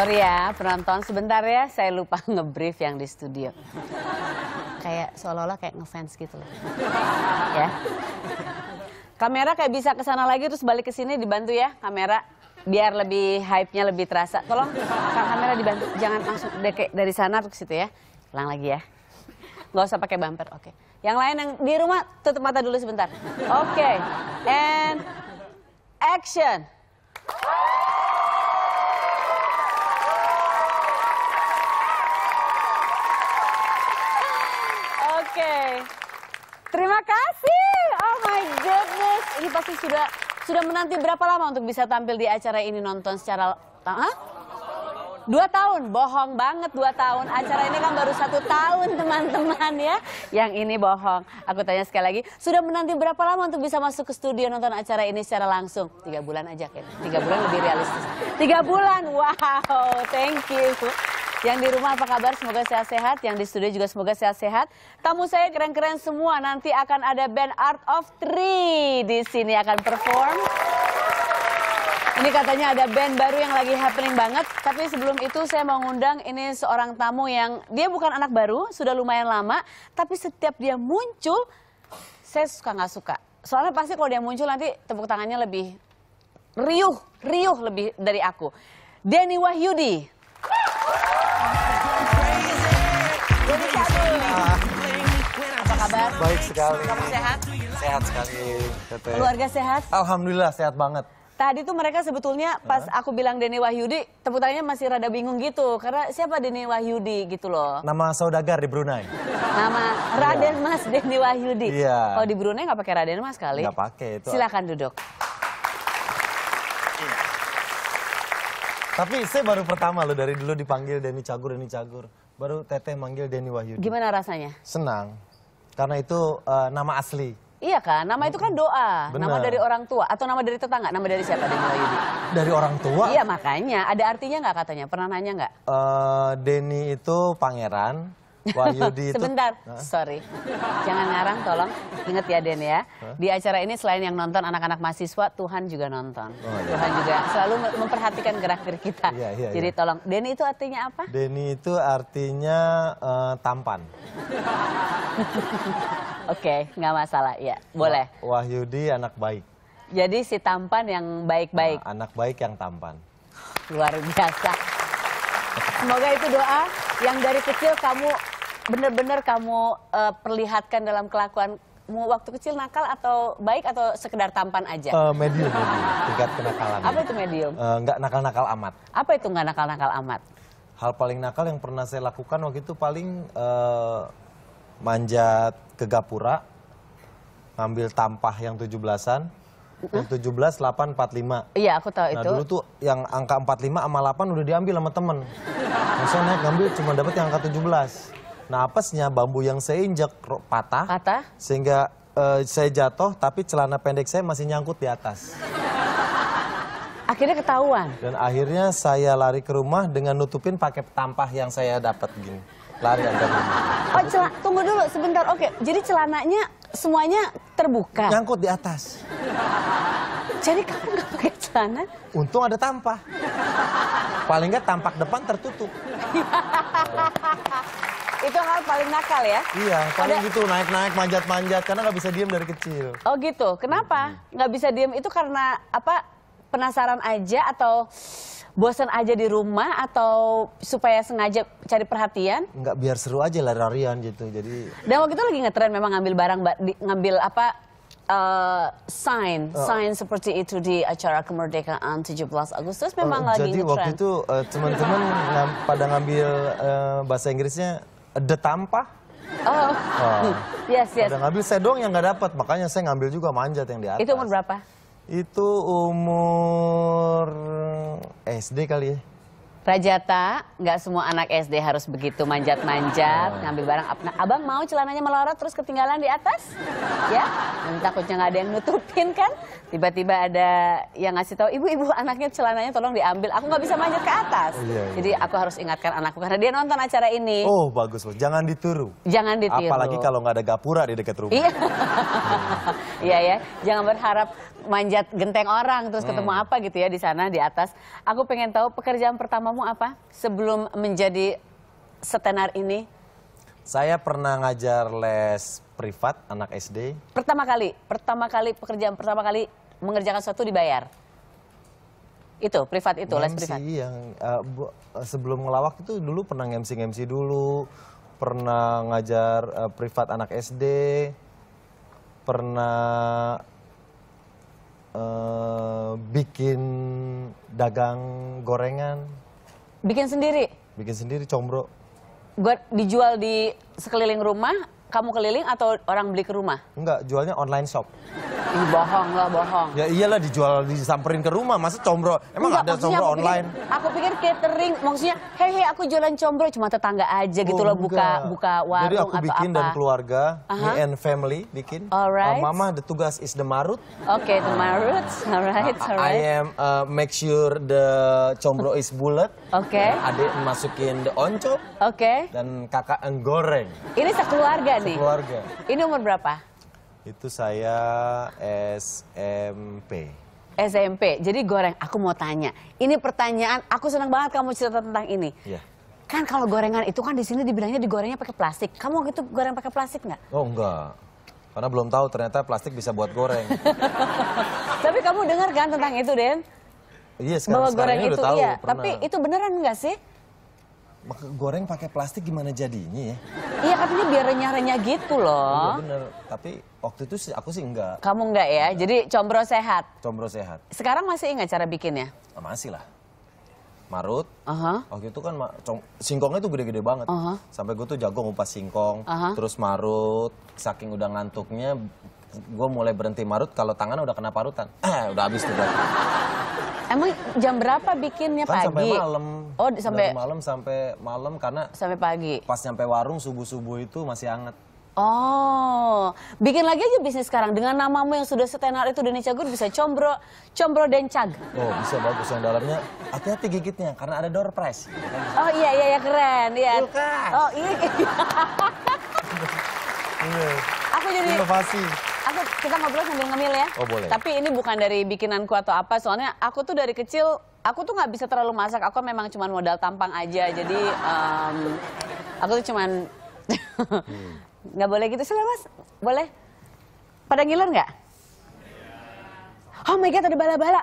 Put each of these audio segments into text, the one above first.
Sorry ya penonton, sebentar ya saya lupa ngebrief yang di studio. Kayak seolah-olah kayak ngefans gitu loh. ya. Kamera kayak bisa ke sana lagi terus balik ke sini dibantu ya kamera biar lebih hype-nya lebih terasa. Tolong kamera dibantu, jangan langsung dari sana ke situ ya. Lang lagi ya. Gak usah pakai bumper, oke. Okay. Yang lain yang di rumah tutup mata dulu sebentar. Oke, okay. and action. pasti sudah sudah menanti berapa lama untuk bisa tampil di acara ini nonton secara... Dua tahun, bohong banget dua tahun. Acara ini kan baru satu tahun teman-teman ya. Yang ini bohong. Aku tanya sekali lagi, sudah menanti berapa lama untuk bisa masuk ke studio nonton acara ini secara langsung? Tiga bulan aja kan? Tiga bulan lebih realistis. Tiga bulan, wow, thank you. Yang di rumah apa kabar? Semoga sehat-sehat. Yang di studio juga semoga sehat-sehat. Tamu saya keren-keren semua. Nanti akan ada band Art of Three di sini akan perform. Ini katanya ada band baru yang lagi happening banget. Tapi sebelum itu saya mau ngundang ini seorang tamu yang dia bukan anak baru, sudah lumayan lama. Tapi setiap dia muncul, saya suka nggak suka. Soalnya pasti kalau dia muncul nanti tepuk tangannya lebih riuh, riuh lebih dari aku. Denny Wahyudi. kabar? Baik sekali. Kamu sehat? Sehat sekali. Tete. Keluarga sehat? Alhamdulillah sehat banget. Tadi tuh mereka sebetulnya pas huh? aku bilang Deni Wahyudi, tepuk tangannya masih rada bingung gitu. Karena siapa Deni Wahyudi gitu loh. Nama saudagar di Brunei. Nama iya. Raden yeah. Mas Deni Wahyudi. Iya. Yeah. Kalau di Brunei gak pakai Raden Mas kali. Gak pakai itu. Silakan duduk. Tapi saya baru pertama loh dari dulu dipanggil Deni Cagur, Deni Cagur. Baru Teteh manggil Deni Wahyudi. Gimana rasanya? Senang karena itu uh, nama asli. Iya kan, nama itu kan doa, Bener. nama dari orang tua atau nama dari tetangga, nama dari siapa Denny Wahyudi? Dari orang tua. Iya makanya, ada artinya nggak katanya? Pernah nanya nggak? Uh, Denny itu pangeran, Wahyudi itu... Sebentar, sorry. Jangan ngarang tolong. Ingat ya Den ya. Di acara ini selain yang nonton anak-anak mahasiswa, Tuhan juga nonton. Oh, iya. Tuhan juga selalu memperhatikan gerak-gerik kita. Iya, iya, Jadi iya. tolong, Deni itu artinya apa? Deni itu artinya uh, tampan. Oke, okay, nggak masalah. Ya, boleh. Wahyudi anak baik. Jadi si tampan yang baik-baik. Nah, anak baik yang tampan. Luar biasa. Semoga itu doa yang dari kecil kamu benar-benar kamu uh, perlihatkan dalam kelakuan mau waktu kecil nakal atau baik atau sekedar tampan aja? Uh, medium, medium. tingkat kenakalan. Apa itu medium? Uh, nggak nakal-nakal amat. Apa itu nggak nakal-nakal amat? Hal paling nakal yang pernah saya lakukan waktu itu paling uh, manjat ke Gapura, ngambil tampah yang 17-an, yang 17, 8, 45. Iya, aku tahu nah, itu. Nah, dulu tuh yang angka 45 sama 8 udah diambil sama temen. Maksudnya ngambil cuma dapat yang angka 17. Nah apesnya bambu yang saya injak patah, patah? sehingga uh, saya jatuh tapi celana pendek saya masih nyangkut di atas. Akhirnya ketahuan. Dan akhirnya saya lari ke rumah dengan nutupin pakai tampah yang saya dapat gini. Lari rumah. Oh, celana, tunggu dulu sebentar. Oke, jadi celananya semuanya terbuka. Nyangkut di atas. Jadi kamu gak pakai celana? Untung ada tampah. Paling gak tampak depan tertutup. Itu hal paling nakal ya? Iya, paling Pada... gitu naik-naik, manjat-manjat karena nggak bisa diem dari kecil. Oh gitu, kenapa? Nggak bisa diem itu karena apa? Penasaran aja atau bosan aja di rumah atau supaya sengaja cari perhatian? Nggak biar seru aja lari-larian gitu, jadi. Dan waktu itu lagi ngetren memang ngambil barang, ngambil apa uh, sign, uh, sign seperti itu di acara kemerdekaan 17 Agustus memang uh, lagi Jadi waktu itu uh, teman-teman pada ngambil uh, bahasa Inggrisnya Tampah. Oh, oh. yes, yes. Ada ngambil, saya doang yang nggak dapat, makanya saya ngambil juga manjat yang di atas. Itu umur berapa? Itu umur eh, SD kali ya. Rajata, nggak semua anak SD harus begitu manjat-manjat, ah. ngambil barang. Nah, abang mau celananya melorot terus ketinggalan di atas? Ya, Dan takutnya nggak ada yang nutupin kan? Tiba-tiba ada yang ngasih tahu, ibu-ibu anaknya celananya tolong diambil. Aku nggak bisa manjat ke atas. Oh, iya, iya. Jadi aku harus ingatkan anakku karena dia nonton acara ini. Oh bagus, loh. jangan ditiru. Jangan ditiru. Apalagi kalau nggak ada gapura di dekat rumah. Iya. Iya ya, jangan berharap manjat genteng orang terus hmm. ketemu apa gitu ya di sana di atas. Aku pengen tahu pekerjaan pertamamu apa sebelum menjadi setenar ini? Saya pernah ngajar les privat anak SD. Pertama kali, pertama kali pekerjaan pertama kali mengerjakan sesuatu dibayar. Itu privat itu les privat. yang uh, bu, eh, sebelum ngelawak itu dulu pernah MC MC dulu, pernah ngajar uh, privat anak SD pernah uh, bikin dagang gorengan. Bikin sendiri? Bikin sendiri, combro. Gue dijual di sekeliling rumah kamu keliling atau orang beli ke rumah? Enggak, jualnya online shop. Ih, bohong lah, bohong. Ya iyalah dijual, disamperin ke rumah. Masa combro? Emang Enggak, ada combro aku online? Pikir, aku pikir catering. Maksudnya, hei, aku jualan combro. Cuma tetangga aja gitu oh, gitu loh, buka, buka warung Jadi aku bikin dan keluarga, uh -huh. me and family bikin. Uh, alright. Uh, mama, the tugas is the marut. Oke, okay, the marut. Alright, alright. I am uh, make sure the combro is bullet. Oke. Okay. Adik masukin the oncom. Oke. Okay. Dan kakak enggoreng. Ini sekeluarga nih. Keluarga. Ini umur berapa? Itu saya SMP. SMP. Jadi goreng, aku mau tanya. Ini pertanyaan, aku senang banget kamu cerita tentang ini. Iya. Kan kalau gorengan itu kan di sini dibilangnya digorengnya pakai plastik. Kamu waktu itu goreng pakai plastik nggak? Oh enggak. Karena belum tahu ternyata plastik bisa buat goreng. Tapi kamu dengar kan tentang itu, Den? Iya, sekarang, Bahwa goreng itu tahu, iya. Pernah. Tapi itu beneran nggak sih? goreng pakai plastik gimana jadinya ya? Iya katanya biar renyah-renyah gitu loh. Iya bener, tapi waktu itu aku sih enggak. Kamu enggak ya, enggak. jadi combro sehat? Combro sehat. Sekarang masih ingat cara bikinnya? Ah, masih lah. Marut, uh -huh. waktu itu kan singkongnya tuh gede-gede banget. Uh -huh. Sampai gue tuh jago ngupas singkong, uh -huh. terus marut, saking udah ngantuknya, gue mulai berhenti marut kalau tangan udah kena parutan. Eh, udah habis tuh. Emang jam berapa bikinnya kan pagi? sampai malam. Oh, sampai Dari malam sampai malam karena sampai pagi. Pas nyampe warung subuh-subuh itu masih hangat. Oh, bikin lagi aja bisnis sekarang dengan namamu yang sudah setenar itu Deni Cagur bisa combro, combro dan cag. Oh, bisa bagus yang dalamnya. Hati-hati gigitnya karena ada door prize. Oh iya iya, iya keren, iya. iya kan? Oh iya. iya. Aku jadi inovasi kita ngobrol sambil ngemil ya. Oh boleh. Tapi ini bukan dari bikinanku atau apa, soalnya aku tuh dari kecil aku tuh nggak bisa terlalu masak. Aku memang cuma modal tampang aja, jadi um, aku tuh cuma nggak hmm. boleh gitu sih mas. Boleh. Pada ngiler nggak? Oh my god ada bala-bala.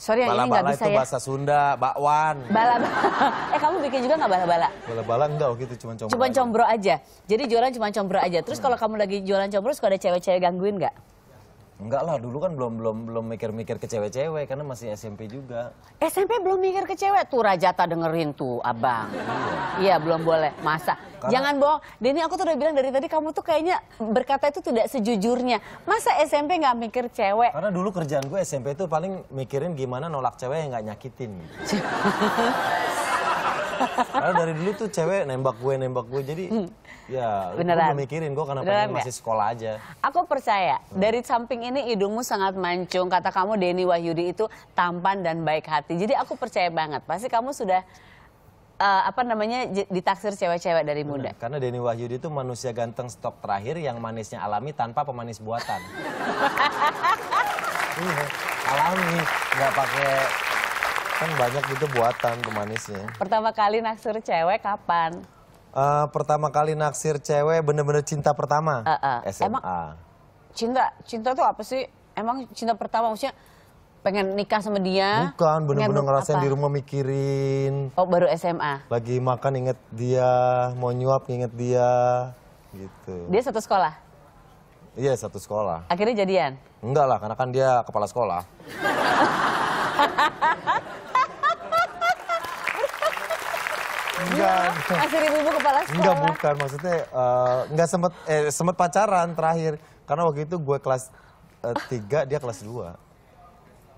Sorry yang bala -bala ini gak bisa itu ya. bahasa Sunda, bakwan. Bala, -bala. eh kamu bikin juga nggak bala-bala? Bala-bala enggak waktu itu cuma combro. Cuma aja. combro aja. Jadi jualan cuma combro aja. Terus hmm. kalau kamu lagi jualan combro suka ada cewek-cewek gangguin nggak? Enggak lah, dulu kan belum belum belum mikir-mikir ke cewek-cewek karena masih SMP juga. SMP belum mikir ke cewek tuh Rajata dengerin tuh abang. Iya. iya belum boleh masa. Karena... Jangan bohong. Denny aku tuh udah bilang dari tadi kamu tuh kayaknya berkata itu tidak sejujurnya. Masa SMP nggak mikir cewek? Karena dulu kerjaan gue SMP tuh paling mikirin gimana nolak cewek yang nggak nyakitin. Karena dari dulu tuh cewek nembak gue, nembak gue. Jadi hmm. ya Beneran. gue mikirin gue karena Beneran masih sekolah aja. Aku percaya hmm. dari samping ini hidungmu sangat mancung. Kata kamu Denny Wahyudi itu tampan dan baik hati. Jadi aku percaya banget. Pasti kamu sudah uh, apa namanya ditaksir cewek-cewek dari muda. karena Denny Wahyudi itu manusia ganteng stok terakhir yang manisnya alami tanpa pemanis buatan. Iya, alami, nggak pakai Kan banyak gitu buatan pemanisnya. Pertama kali naksir cewek kapan? Uh, pertama kali naksir cewek bener-bener cinta pertama. Uh -uh. SMA. Emang cinta, cinta tuh apa sih? Emang cinta pertama maksudnya pengen nikah sama dia? Bukan, bener-bener ngerasain apa? di rumah mikirin. Oh, baru SMA. Lagi makan inget dia, mau nyuap inget dia, gitu. Dia satu sekolah? Iya, satu sekolah. Akhirnya jadian? Enggak lah, karena kan dia kepala sekolah. Enggak. Iya, masih ibu kepala sekolah. Enggak bukan, maksudnya uh, enggak sempat eh sempat pacaran terakhir. Karena waktu itu gue kelas uh, eh, 3, dia kelas dua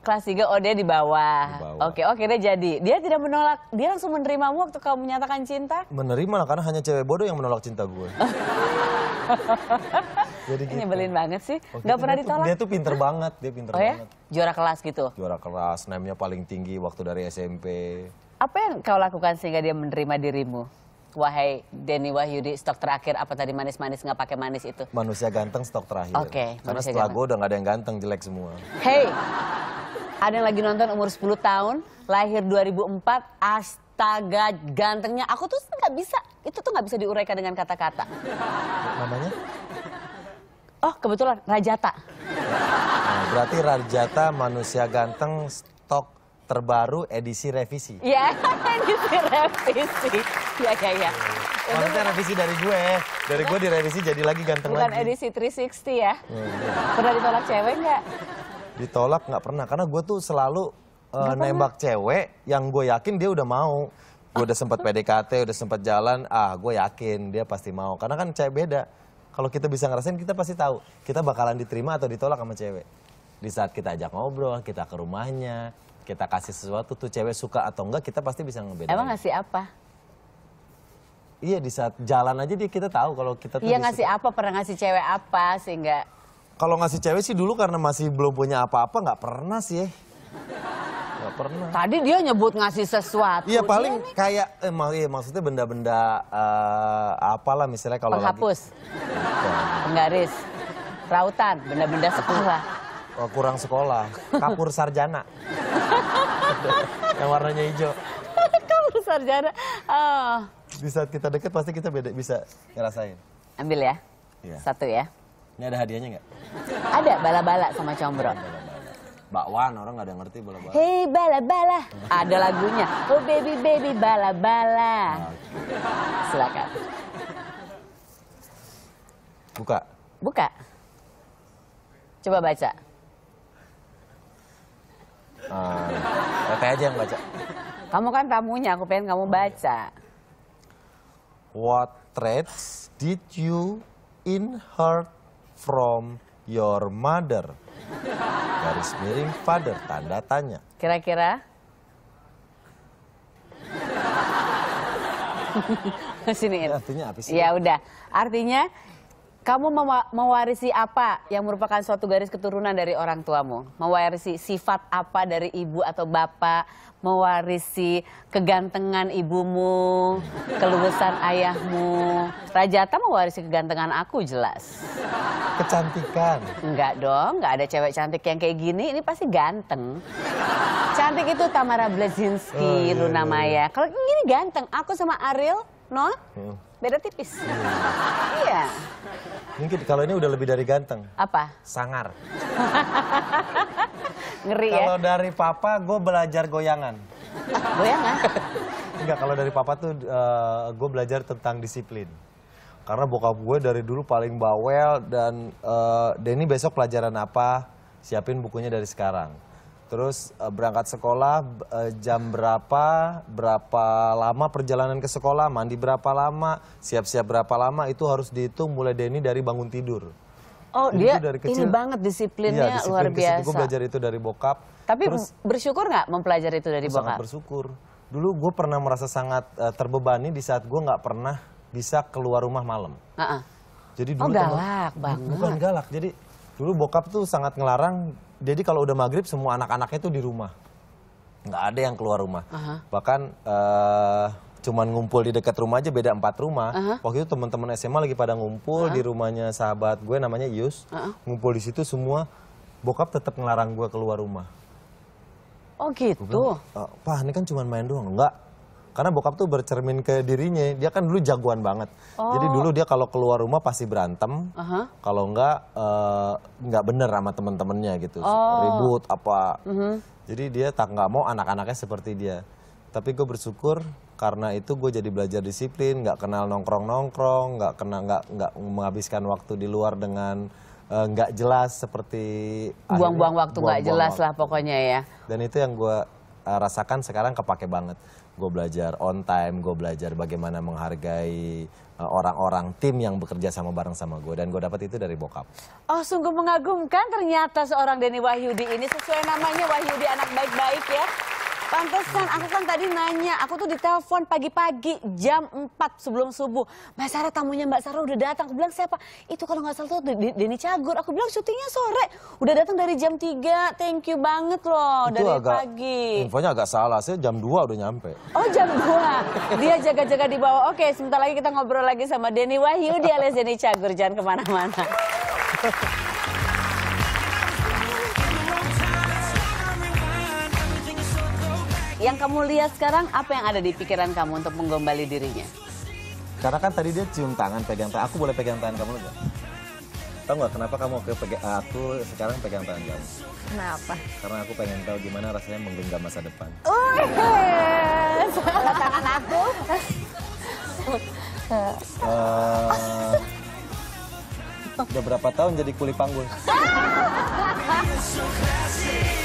Kelas tiga oh dia di bawah. Oke, oke dia jadi. Dia tidak menolak, dia langsung menerimamu waktu kamu menyatakan cinta? Menerima lah, karena hanya cewek bodoh yang menolak cinta gue. jadi gitu. Nyebelin banget sih, waktu gak pernah dia ditolak. dia tuh pinter banget, dia pinter oh, ya? banget. Juara kelas gitu? Juara kelas, namanya paling tinggi waktu dari SMP. Apa yang kau lakukan sehingga dia menerima dirimu? Wahai Denny Wahyudi, stok terakhir apa tadi manis-manis nggak pakai manis itu? Manusia ganteng stok terakhir. Oke. Okay, Karena setelah gue udah nggak ada yang ganteng, jelek semua. Hey, ada yang lagi nonton umur 10 tahun, lahir 2004, astaga gantengnya. Aku tuh nggak bisa, itu tuh nggak bisa diuraikan dengan kata-kata. Namanya? Oh kebetulan Rajata. Nah, berarti Rajata manusia ganteng stok terbaru edisi revisi. Iya, edisi revisi. Iya, iya, iya. Maksudnya revisi dari gue. Dari gue direvisi jadi lagi ganteng Bukan lagi. Bukan edisi 360 ya. Hmm. Pernah ditolak cewek nggak? Ditolak nggak pernah, karena gue tuh selalu uh, nembak cewek yang gue yakin dia udah mau. Gue udah sempat PDKT, udah sempat jalan, ah gue yakin dia pasti mau. Karena kan cewek beda. Kalau kita bisa ngerasain, kita pasti tahu. Kita bakalan diterima atau ditolak sama cewek. Di saat kita ajak ngobrol, kita ke rumahnya, kita kasih sesuatu tuh cewek suka atau enggak kita pasti bisa ngebedain. Emang ngasih apa? Iya di saat jalan aja dia kita tahu kalau kita tuh Iya ngasih apa pernah ngasih cewek apa sehingga Kalau ngasih cewek sih dulu karena masih belum punya apa-apa nggak -apa, pernah sih. Ya. Gak pernah. Tadi dia nyebut ngasih sesuatu. Iya paling kayak eh, mak iya, maksudnya benda-benda uh, apalah misalnya kalau Penghapus. lagi. Iya. Penggaris. Rautan, benda-benda sekolah. kurang sekolah, kapur sarjana yang warnanya hijau. Kamu sarjana. Oh. Di saat kita deket pasti kita beda bisa ngerasain. Ambil ya. ya. Satu ya. Ini ada hadiahnya nggak? Ada bala-bala sama combro. Bala -bala. Bakwan orang nggak ada ngerti bala-bala. Hey bala-bala. Ada lagunya. Oh baby baby bala-bala. Okay. Silakan. Buka. Buka. Coba baca. Uh, Teteh aja yang baca. Kamu kan tamunya, aku pengen kamu oh, iya. baca. What traits did you inherit from your mother? Garis miring father, tanda tanya. Kira-kira? Sini. Ya, artinya apa sih? Ya udah. Artinya kamu mewarisi apa yang merupakan suatu garis keturunan dari orang tuamu? Mewarisi sifat apa dari ibu atau bapak? Mewarisi kegantengan ibumu, kelulusan ayahmu. Rajata mewarisi kegantengan aku jelas. Kecantikan. Enggak dong, enggak ada cewek cantik yang kayak gini, ini pasti ganteng. Cantik itu Tamara Blazinski, oh, iya, Luna iya, iya. Maya. Kalau gini ganteng, aku sama Ariel nol, hmm. beda tipis. iya. Mungkin kalau ini udah lebih dari ganteng. Apa? Sangar. Ngeri kalau ya? Kalau dari papa, gue belajar goyangan. Goyangan? Enggak, kalau dari papa tuh uh, eh, gue belajar tentang disiplin. Karena bokap gue dari dulu paling bawel dan uh, Denny besok pelajaran apa, siapin bukunya dari sekarang Terus uh, berangkat sekolah uh, jam berapa, berapa lama perjalanan ke sekolah, mandi berapa lama, siap-siap berapa lama itu harus dihitung mulai Denny dari bangun tidur. Oh itu dia dari kecil, ini banget disiplinnya iya, disiplin luar biasa. Gue belajar itu dari bokap. Tapi terus, bersyukur nggak mempelajari itu dari bokap? Sangat bersyukur. Dulu gue pernah merasa sangat uh, terbebani di saat gue nggak pernah bisa keluar rumah malam. Uh -uh. Jadi oh, dulu oh galak temen, banget. Bukan galak, jadi dulu bokap tuh sangat ngelarang jadi kalau udah maghrib semua anak-anaknya tuh di rumah nggak ada yang keluar rumah uh -huh. bahkan uh, cuman ngumpul di dekat rumah aja beda empat rumah uh -huh. waktu itu teman-teman SMA lagi pada ngumpul uh -huh. di rumahnya sahabat gue namanya Yus uh -huh. ngumpul di situ semua bokap tetap ngelarang gue keluar rumah oh gitu bilang, eh, pak ini kan cuman main doang enggak karena bokap tuh bercermin ke dirinya. Dia kan dulu jagoan banget. Oh. Jadi dulu dia kalau keluar rumah pasti berantem. Uh -huh. Kalau enggak uh, enggak bener sama temen-temennya gitu. Oh. Ribut apa. Uh mhm. -huh. Jadi dia tak nggak mau anak-anaknya seperti dia. Tapi gue bersyukur karena itu gue jadi belajar disiplin, nggak kenal nongkrong-nongkrong, nggak -nongkrong, kena nggak nggak menghabiskan waktu di luar dengan eh, nggak uh, jelas seperti buang-buang waktu nggak jelas waktu. lah pokoknya ya. Dan itu yang gue uh, rasakan sekarang kepake banget gue belajar on time, gue belajar bagaimana menghargai eh, orang-orang tim yang bekerja sama bareng sama gue dan gue dapat itu dari bokap. Oh sungguh mengagumkan ternyata seorang Denny Wahyudi ini sesuai namanya Wahyudi anak baik-baik ya. Pantesan aku kan tadi nanya, aku tuh ditelepon pagi-pagi jam 4 sebelum subuh. Mbak Sarah tamunya Mbak Sarah udah datang. Aku bilang siapa? Itu kalau nggak salah tuh Denny Cagur. Aku bilang syutingnya sore. Udah datang dari jam 3. Thank you banget loh Itu dari agak, pagi. Infonya agak salah. sih. jam 2 udah nyampe. Oh jam 2. Dia jaga-jaga di bawah. Oke sebentar lagi kita ngobrol lagi sama Denny Wahyu. Dia alias Denny Cagur. Jangan kemana-mana. yang kamu lihat sekarang apa yang ada di pikiran kamu untuk menggombali dirinya? Karena kan tadi dia cium tangan, pegang tangan. Aku boleh pegang tangan kamu nggak? Tahu nggak kenapa kamu ke eh, aku sekarang pegang tangan kamu? Kenapa? Karena aku pengen tahu gimana rasanya menggenggam masa depan. Oh uhuh. yes. tangan aku. uh, udah berapa tahun jadi kulit panggul?